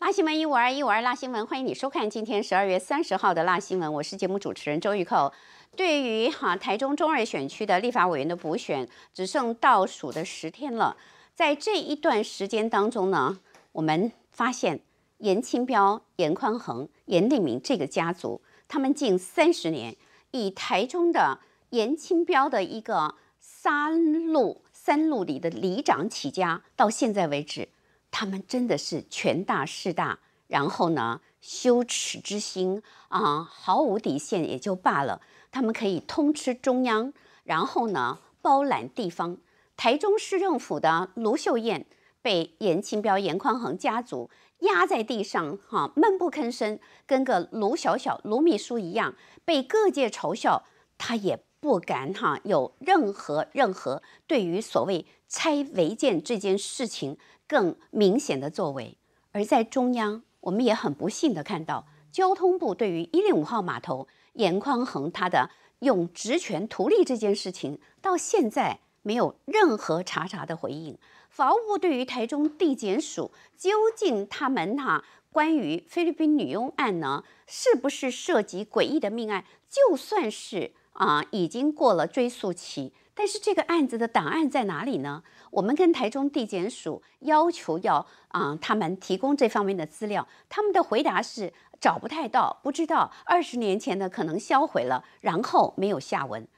辣新闻一五二一五二辣新闻，欢迎你收看今天十二月三十号的辣新闻，我是节目主持人周玉蔻。对于哈台中中二选区的立法委员的补选，只剩倒数的十天了。在这一段时间当中呢，我们发现严清标、严宽恒、严立明这个家族，他们近三十年。以台中的严清标的一个三路三路里的里长起家，到现在为止，他们真的是权大势大。然后呢，羞耻之心啊，毫无底线也就罢了。他们可以通吃中央，然后呢，包揽地方。台中市政府的卢秀燕被严清标、严宽恒家族。压在地上，哈闷不吭声，跟个卢小小、卢秘书一样，被各界嘲笑，他也不敢哈有任何任何对于所谓拆违建这件事情更明显的作为。而在中央，我们也很不幸的看到，交通部对于一零五号码头严匡衡他的用职权图利这件事情，到现在没有任何查查的回应。法务部对于台中地检署，究竟他们哈关于菲律宾女佣案呢，是不是涉及诡异的命案？就算是啊，已经过了追诉期，但是这个案子的档案在哪里呢？我们跟台中地检署要求要啊，他们提供这方面的资料，他们的回答是找不太到，不知道二十年前的可能销毁了，然后没有下文。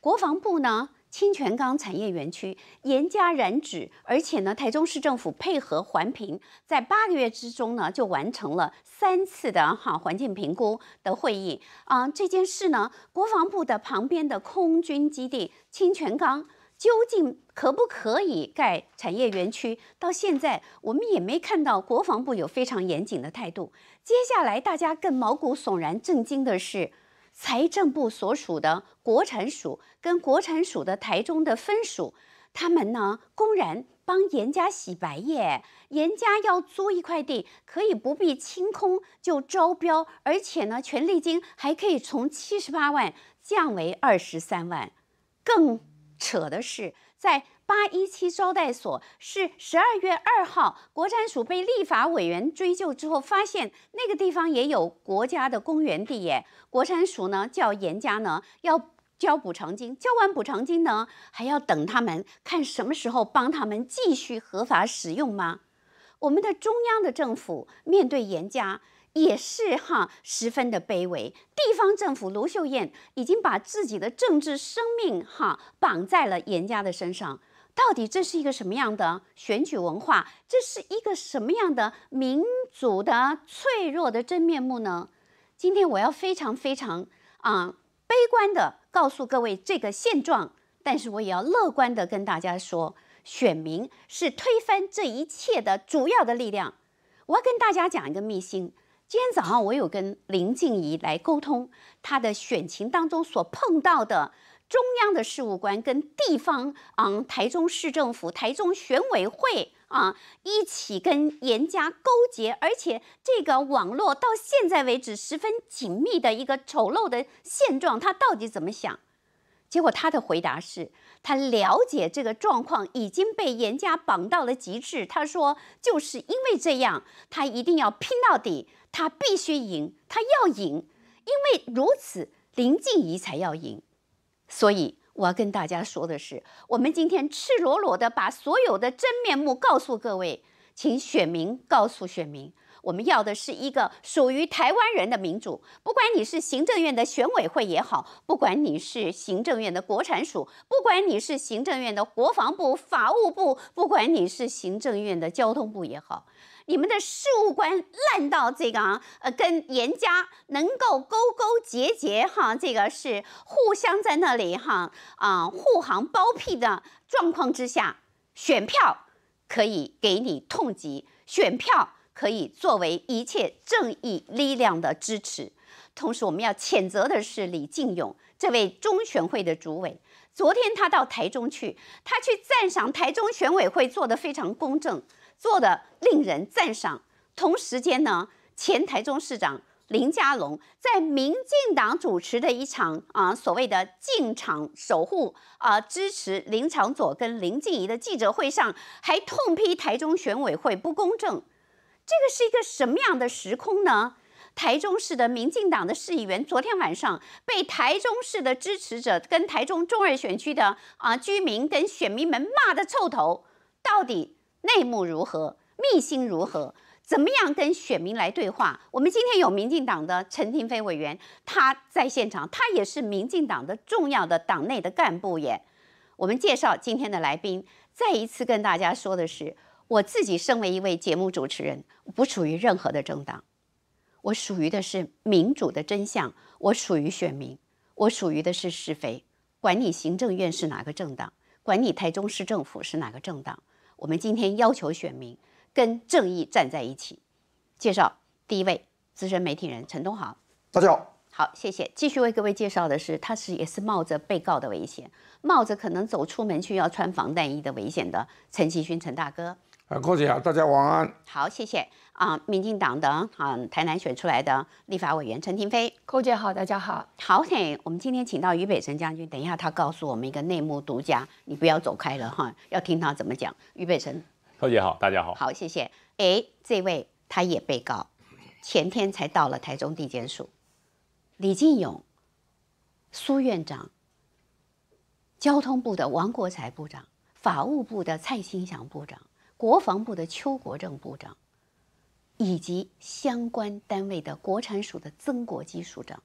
国防部呢？清泉岗产业园区严加染指，而且呢，台中市政府配合环评，在八个月之中呢，就完成了三次的哈环境评估的会议。啊，这件事呢，国防部的旁边的空军基地清泉岗，究竟可不可以盖产业园区？到现在我们也没看到国防部有非常严谨的态度。接下来大家更毛骨悚然、震惊的是。财政部所属的国产署跟国产署的台中的分署，他们呢公然帮严家洗白耶！严家要租一块地，可以不必清空就招标，而且呢，权利金还可以从七十八万降为二十三万。更扯的是。在八一七招待所是十二月二号，国产署被立法委员追究之后，发现那个地方也有国家的公园地耶。国产署呢叫严家呢要交补偿金，交完补偿金呢还要等他们看什么时候帮他们继续合法使用吗？我们的中央的政府面对严家。也是哈，十分的卑微。地方政府卢秀燕已经把自己的政治生命哈绑在了严家的身上。到底这是一个什么样的选举文化？这是一个什么样的民主的脆弱的真面目呢？今天我要非常非常啊悲观的告诉各位这个现状，但是我也要乐观的跟大家说，选民是推翻这一切的主要的力量。我要跟大家讲一个秘辛。今天早上我有跟林静怡来沟通，她的选情当中所碰到的中央的事务官跟地方，嗯，台中市政府、台中选委会啊，一起跟严家勾结，而且这个网络到现在为止十分紧密的一个丑陋的现状，他到底怎么想？结果他的回答是，他了解这个状况已经被严家绑到了极致。他说，就是因为这样，他一定要拼到底，他必须赢，他要赢，因为如此林静怡才要赢。所以我要跟大家说的是，我们今天赤裸裸的把所有的真面目告诉各位，请选民告诉选民。我们要的是一个属于台湾人的民主。不管你是行政院的选委会也好，不管你是行政院的国产署，不管你是行政院的国防部、法务部，不管你是行政院的交通部也好，你们的事务官烂到这个，呃，跟严家能够勾勾结结哈，这个是互相在那里哈啊护航包庇的状况之下，选票可以给你痛击，选票。可以作为一切正义力量的支持。同时，我们要谴责的是李进勇这位中选会的主委。昨天他到台中去，他去赞赏台中选委会做的非常公正，做的令人赞赏。同时间呢，前台中市长林佳龙在民进党主持的一场啊所谓的进场守护啊支持林长佐跟林静怡的记者会上，还痛批台中选委会不公正。这个是一个什么样的时空呢？台中市的民进党的市议员昨天晚上被台中市的支持者跟台中中二选区的啊居民跟选民们骂得臭头，到底内幕如何、密心如何？怎么样跟选民来对话？我们今天有民进党的陈廷飞委员，他在现场，他也是民进党的重要的党内的干部耶。我们介绍今天的来宾，再一次跟大家说的是。我自己身为一位节目主持人，不属于任何的政党，我属于的是民主的真相，我属于选民，我属于的是是非。管你行政院是哪个政党，管你台中市政府是哪个政党，我们今天要求选民跟正义站在一起。介绍第一位资深媒体人陈东豪，大家好，好，谢谢。继续为各位介绍的是，他是也是冒着被告的危险，冒着可能走出门去要穿防弹衣的危险的陈其勋，陈大哥。柯姐，大家晚安。好，谢谢。啊，民进党的啊，台南选出来的立法委员陈廷飞。柯姐好，大家好。好，嘿，我们今天请到俞北辰将军，等一下他告诉我们一个内幕独家，你不要走开了哈，要听他怎么讲。俞北辰，柯姐好，大家好。好，谢谢。哎，这位他也被告，前天才到了台中地检署。李进勇、苏院长、交通部的王国才部长、法务部的蔡新祥部长。国防部的邱国正部长，以及相关单位的国产署的曾国基署长，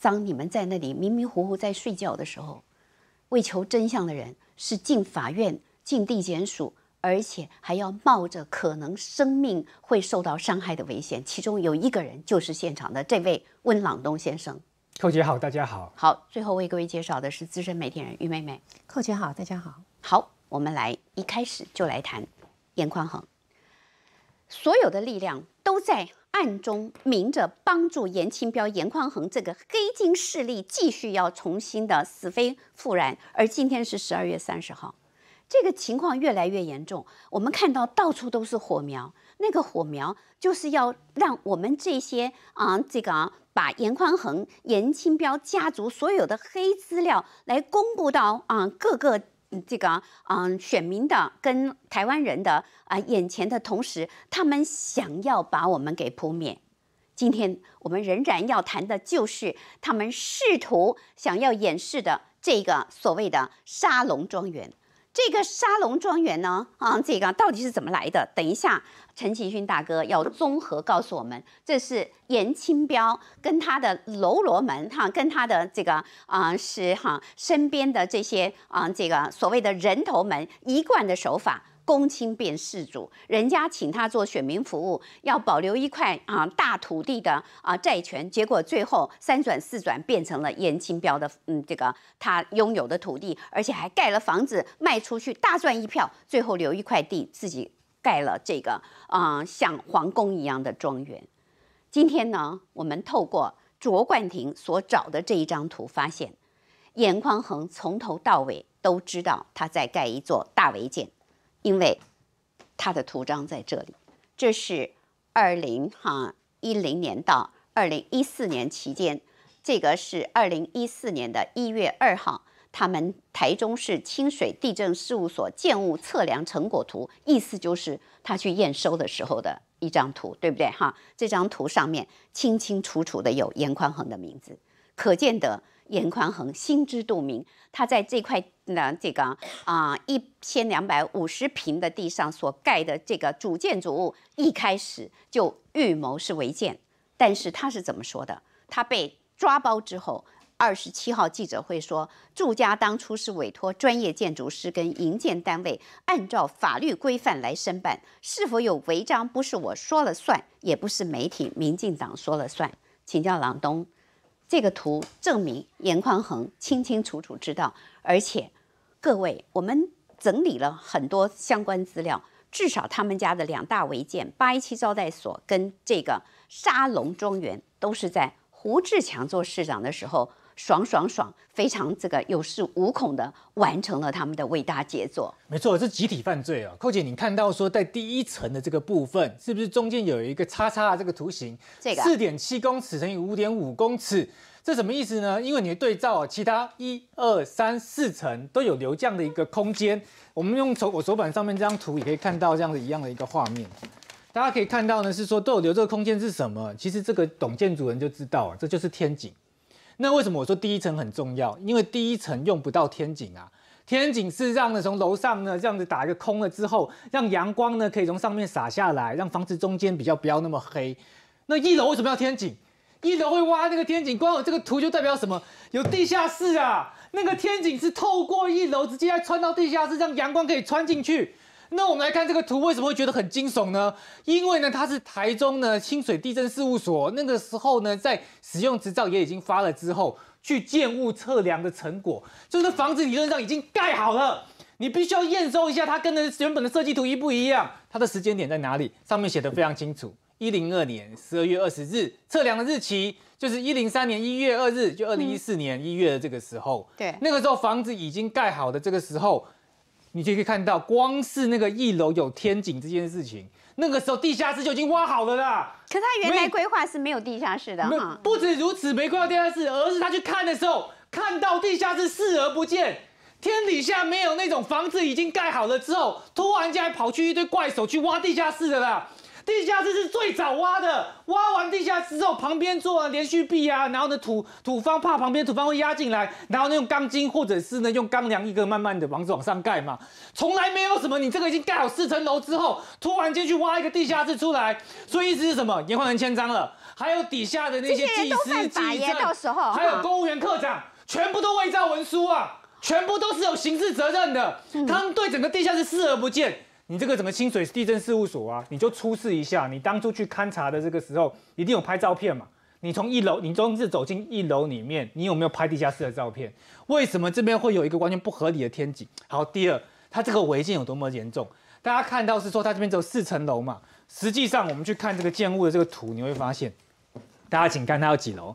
当你们在那里迷迷糊糊在睡觉的时候，为求真相的人是进法院、进地检署，而且还要冒着可能生命会受到伤害的危险。其中有一个人就是现场的这位温朗东先生。寇姐好，大家好。好，最后为各位介绍的是资深媒体人于妹妹。寇姐好，大家好。好，我们来一开始就来谈。严宽恒，所有的力量都在暗中、明着帮助严清标、严宽恒这个黑金势力继续要重新的死灰复燃。而今天是十二月三十号，这个情况越来越严重。我们看到到处都是火苗，那个火苗就是要让我们这些啊，这个把严宽恒、严清标家族所有的黑资料来公布到啊各个。这个，嗯，选民的跟台湾人的啊，眼前的同时，他们想要把我们给扑灭。今天我们仍然要谈的，就是他们试图想要掩饰的这个所谓的沙龙庄园。这个沙龙庄园呢？啊，这个到底是怎么来的？等一下，陈其勋大哥要综合告诉我们，这是严清标跟他的喽罗们，哈，跟他的这个啊，是哈身边的这些啊，这个所谓的人头门一贯的手法。公卿变世主，人家请他做选民服务，要保留一块啊大土地的啊债权，结果最后三转四转变成了严清标的嗯，这个他拥有的土地，而且还盖了房子卖出去，大赚一票，最后留一块地自己盖了这个啊像皇宫一样的庄园。今天呢，我们透过卓冠廷所找的这一张图，发现严匡衡从头到尾都知道他在盖一座大违建。因为它的图章在这里，这是二零哈一零年到二零一四年期间，这个是二零一四年的一月二号，他们台中市清水地震事务所建物测量成果图，意思就是他去验收的时候的一张图，对不对哈？这张图上面清清楚楚的有严宽恒的名字。可见得严宽恒心知肚明，他在这块那这个啊一千两百五十平的地上所盖的这个主建筑物，一开始就预谋是违建。但是他是怎么说的？他被抓包之后，二十七号记者会说，住家当初是委托专业建筑师跟营建单位按照法律规范来申办，是否有违章不是我说了算，也不是媒体、民进党说了算，请教郎东。这个图证明严宽恒清清楚楚知道，而且，各位，我们整理了很多相关资料，至少他们家的两大违建——八一七招待所跟这个沙龙庄园，都是在胡志强做市长的时候。爽爽爽，非常这个有恃无恐的完成了他们的伟大杰作。没错，是集体犯罪啊，寇姐，你看到说在第一层的这个部分，是不是中间有一个叉叉的这个图形？这个四点七公尺乘以五点五公尺，这什么意思呢？因为你对照其他一二三四层都有留这样的一个空间。我们用手我手板上面这张图也可以看到这样子一样的一个画面。大家可以看到呢，是说都有留这个空间是什么？其实这个懂建筑人就知道啊，这就是天井。那为什么我说第一层很重要？因为第一层用不到天井啊。天井是让呢从楼上呢这样子打一个空了之后，让阳光呢可以从上面洒下来，让房子中间比较不要那么黑。那一楼为什么要天井？一楼会挖那个天井，光有这个图就代表什么？有地下室啊！那个天井是透过一楼直接穿到地下室，让阳光可以穿进去。那我们来看这个图，为什么会觉得很惊悚呢？因为呢，它是台中呢清水地震事务所那个时候呢，在使用执照也已经发了之后，去建物测量的成果，就是房子理论上已经盖好了，你必须要验收一下，它跟那原本的设计图一不一样，它的时间点在哪里？上面写的非常清楚，一零二年十二月二十日测量的日期，就是一零三年一月二日，就二零一四年一月的这个时候，对，那个时候房子已经盖好的这个时候。你就可以看到，光是那个一楼有天井这件事情，那个时候地下室就已经挖好了啦。可他原来规划是没有地下室的，不止如此，没规划地下室，而是他去看的时候，看到地下室视而不见。天底下没有那种房子已经盖好了之后，突然间跑去一堆怪手去挖地下室的啦。地下室是最早挖的，挖完地下室之后旁边做连续壁啊，然后呢土土方怕旁边土方会压进来，然后呢用钢筋或者是呢用钢梁一个慢慢的往往上盖嘛，从来没有什么你这个已经盖好四层楼之后，突然间去挖一个地下室出来，所以意思是什么？盐矿人签章了，还有底下的那些技师、技候还有公务员科长，全部都伪造文书啊，全部都是有刑事责任的，他们对整个地下室视而不见。你这个整个清水地震事务所啊，你就出示一下，你当初去勘察的这个时候，一定有拍照片嘛？你从一楼，你终是走进一楼里面，你有没有拍地下室的照片？为什么这边会有一个完全不合理的天井？好，第二，它这个违建有多么严重？大家看到是说它这边只有四层楼嘛？实际上我们去看这个建物的这个图，你会发现，大家请看它有几楼？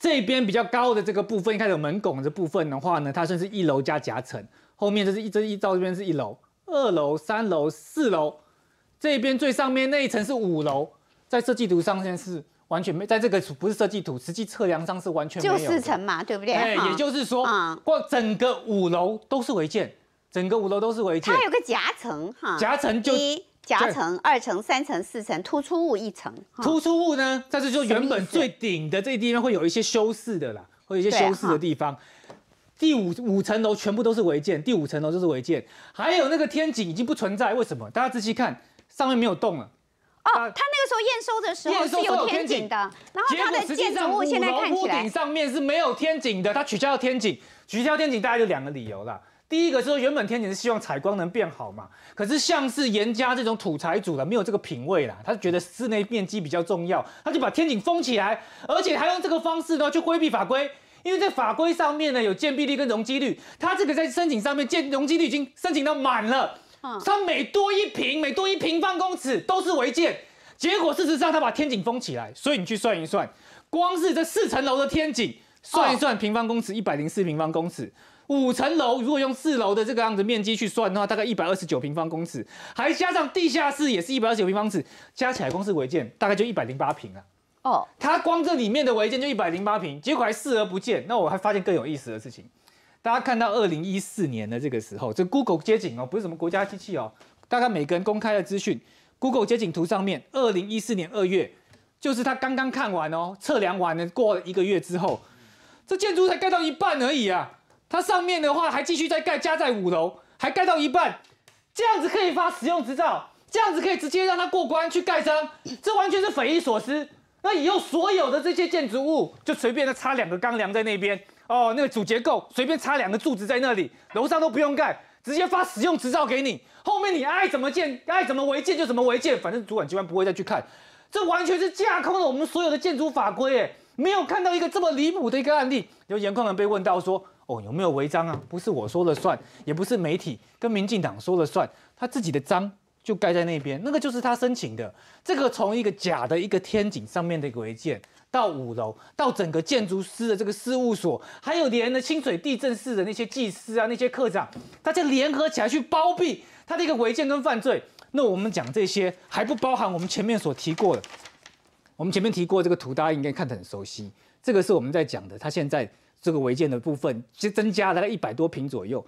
这边比较高的这个部分，一开始有门拱的部分的话呢，它算是一楼加夹层，后面就是一这一到这边是一楼。二楼、三楼、四楼，这边最上面那一层是五楼，在设计图上面是完全没，在这个不是设计图，实际测量上是完全没有。就四层嘛，对不对？哎，也就是说，或整个五楼都是违建，整个五楼都是违建。它有个夹层哈，夹层就一夹层、二层、三层、四层，突出物一层。突出物呢，在这就原本最顶的这地方会有一些修饰的啦，会有一些修饰的地方。第五五层楼全部都是违建，第五层楼就是违建，还有那个天井已经不存在，为什么？大家仔细看，上面没有洞了。哦，他那个时候验收的时候是有天井的，然后他的建筑物在屋顶上面是没有天井的，他取消了天井，取消天井大概有两个理由啦。第一个是说原本天井是希望采光能变好嘛，可是像是严家这种土财主了，没有这个品味啦，他觉得室内面积比较重要，他就把天井封起来，而且还用这个方式呢去规避法规。因为在法规上面呢，有建蔽率跟容积率，他这个在申请上面建容积率已经申请到满了，他每多一平，每多一平方公尺都是违建。结果事实上他把天井封起来，所以你去算一算，光是这四层楼的天井算一算，平方公尺一百零四平方公尺，五层楼如果用四楼的这个样子面积去算的话，大概一百二十九平方公尺，还加上地下室也是一百二十九平方尺，加起来光是违建，大概就一百零八平了。哦，他光这里面的违建就一百零八平，结果还视而不见。那我还发现更有意思的事情，大家看到二零一四年的这个时候，这 Google 接景哦，不是什么国家机器哦，大概每个人公开的资讯，Google 接景图上面，二零一四年二月，就是他刚刚看完哦，测量完了，过一个月之后，这建筑才盖到一半而已啊。它上面的话还继续在盖，加在五楼，还盖到一半，这样子可以发使用执照，这样子可以直接让他过关去盖章，这完全是匪夷所思。那以后所有的这些建筑物就随便的插两个钢梁在那边哦，那个主结构随便插两个柱子在那里，楼上都不用盖，直接发使用执照给你，后面你爱怎么建爱怎么违建就怎么违建，反正主管机关不会再去看，这完全是架空了我们所有的建筑法规耶，没有看到一个这么离谱的一个案例。有严控人被问到说，哦，有没有违章啊？不是我说了算，也不是媒体跟民进党说了算，他自己的章。就盖在那边，那个就是他申请的。这个从一个假的一个天井上面的一个违建，到五楼，到整个建筑师的这个事务所，还有连的清水地震室的那些技师啊，那些科长，大家联合起来去包庇他的一个违建跟犯罪。那我们讲这些，还不包含我们前面所提过的。我们前面提过这个图，大家应该看得很熟悉。这个是我们在讲的，他现在这个违建的部分，其实增加大概一百多平左右。